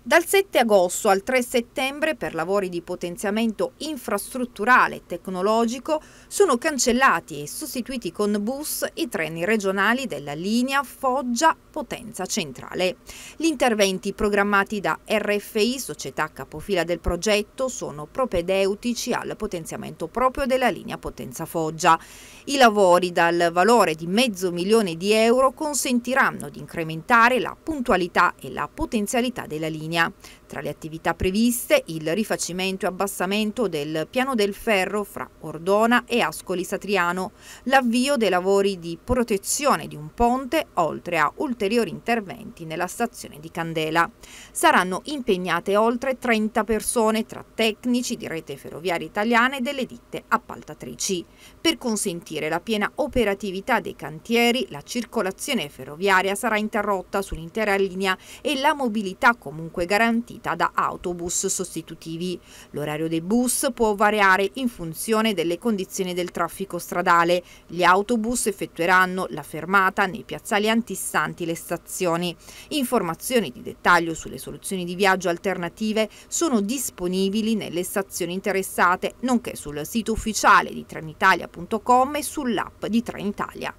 Dal 7 agosto al 3 settembre, per lavori di potenziamento infrastrutturale e tecnologico, sono cancellati e sostituiti con bus i treni regionali della linea Foggia-Potenza Centrale. Gli interventi programmati da RFI, società capofila del progetto, sono propedeutici al potenziamento proprio della linea Potenza-Foggia. I lavori dal valore di mezzo milione di euro consentiranno di incrementare la puntualità e la potenzialità della linea linea. Tra le attività previste il rifacimento e abbassamento del piano del ferro fra Ordona e Ascoli Satriano, l'avvio dei lavori di protezione di un ponte oltre a ulteriori interventi nella stazione di Candela. Saranno impegnate oltre 30 persone tra tecnici di rete ferroviaria italiana e delle ditte appaltatrici. Per consentire la piena operatività dei cantieri la circolazione ferroviaria sarà interrotta sull'intera linea e la mobilità comunque comunque garantita da autobus sostitutivi. L'orario dei bus può variare in funzione delle condizioni del traffico stradale. Gli autobus effettueranno la fermata nei piazzali antistanti le stazioni. Informazioni di dettaglio sulle soluzioni di viaggio alternative sono disponibili nelle stazioni interessate, nonché sul sito ufficiale di trenitalia.com e sull'app di Trenitalia.